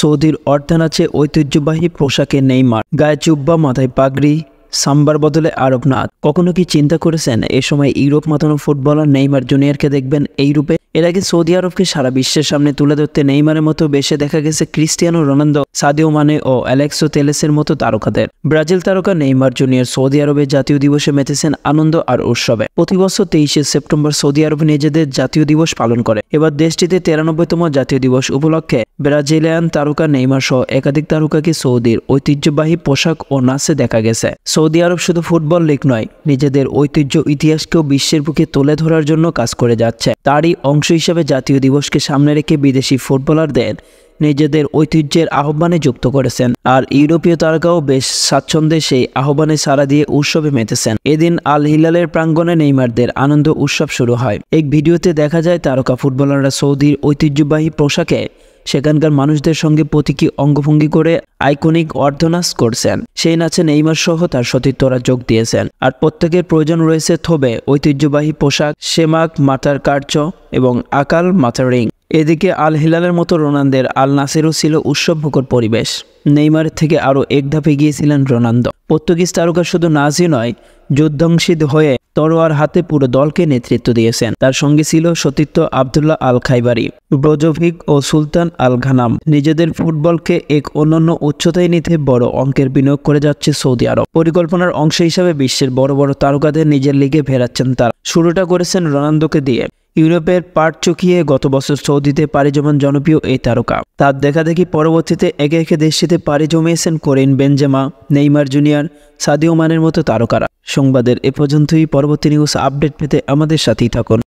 সৌদির অর্ধান আছে ঐতিহ্যবাহী পোশাকে নেইমার গায়ে চুব্বা মাথায় পাগড়ি সাম্বার বদলে আরব নাথ কখনো কি চিন্তা করেছেন এ সময় ইউরোপ মাতানো ফুটবলার নেইমার জুনিয়রকে দেখবেন এই রূপে এর আগে সৌদি আরবকে সারা বিশ্বের সামনে তুলে ধরতে নেইমারের মতো বেশে দেখা গেছে ক্রিস্টিয়ানো রোনালদো সাদিও মানে ও অ্যালেক্সো তেলেসের মতো তারকাদের ব্রাজিল তারকা নেইমার জুনিয়র সৌদি আরবের জাতীয় দিবসে মেতেছেন আনন্দ আর উৎসবে প্রতি বছর তেইশে সেপ্টেম্বর সৌদি আরব নিজেদের জাতীয় দিবস পালন করে এবার দেশটিতে তেরানব্বইতম জাতীয় দিবস উপলক্ষে ব্রাজিলিয়ান তারকা নেইমার সহ একাধিক তারকাকে সৌদির ঐতিহ্যবাহী পোশাক ও নাচে দেখা গেছে সৌদি আরব শুধু ফুটবল লীগ নয় নিজেদের ঐতিহ্য ইতিহাসকেও বিশ্বের বুকে তুলে ধরার জন্য কাজ করে যাচ্ছে তারই অং অংশ হিসাবে জাতীয় দিবসকে সামনে রেখে বিদেশি ফুটবলারদের নিজেদের ঐতিহ্যের আহ্বানে যুক্ত করেছেন আর ইউরোপীয় তারকাও বেশ স্বাচ্ছন্দ্যে সেই আহ্বানে সাড়া দিয়ে উৎসবে মেতেছেন এদিন আল হিলালের প্রাঙ্গণে নেইমারদের আনন্দ উৎসব শুরু হয় এক ভিডিওতে দেখা যায় তারকা ফুটবলাররা সৌদির ঐতিহ্যবাহী পোশাকে সেখানকার মানুষদের সঙ্গে প্রতীকী অঙ্গভঙ্গি করে আইকনিক অর্ধনাস করছেন সেই নাচে নেইমার সহ তার সতীর্থরা যোগ দিয়েছেন আর প্রত্যেকের প্রয়োজন রয়েছে থোবে ঐতিহ্যবাহী পোশাক সেমাক মাথার কার্য এবং আকাল মাথার রিং এদিকে আল হিলালের মতো রোনালদের আল নাসেরও ছিল উৎসবমুখর পরিবেশ নেইমার থেকে আরও এক ধাপে গিয়েছিলেন রোনালদো পর্তুগিজ তারকা শুধু নাচই নয় যুদ্ধংসিদ হয়ে তরোয়ার হাতে পুরো দলকে নেতৃত্ব দিয়েছেন তার সঙ্গে ছিল সতীর্থ আবদুল্লাহ আল খাইবারি ব্রজভিক ও সুলতান আল ঘানাম নিজেদের ফুটবলকে এক অন্যান্য উচ্চতায় নিতে বড় অঙ্কের বিনিয়োগ করে যাচ্ছে সৌদি আরব পরিকল্পনার অংশ হিসাবে বিশ্বের বড় বড় তারকাদের নিজের লিগে ফেরাচ্ছেন তারা শুরুটা করেছেন রোনাল্দোকে দিয়ে ইউরোপের পাট চুকিয়ে গত বছর সৌদিতে পাড়ি জমান জনপ্রিয় এই তারকা তার দেখাদেখি পরবর্তীতে একে একে দেশটিতে পাড়ি জমিয়েছেন করেন বেনজেমা নেইমার জুনিয়র সাদিও মানের মতো তারকারা সংবাদের এ পর্যন্তই পরবর্তী নিউজ আপডেট পেতে আমাদের সাথেই থাকুন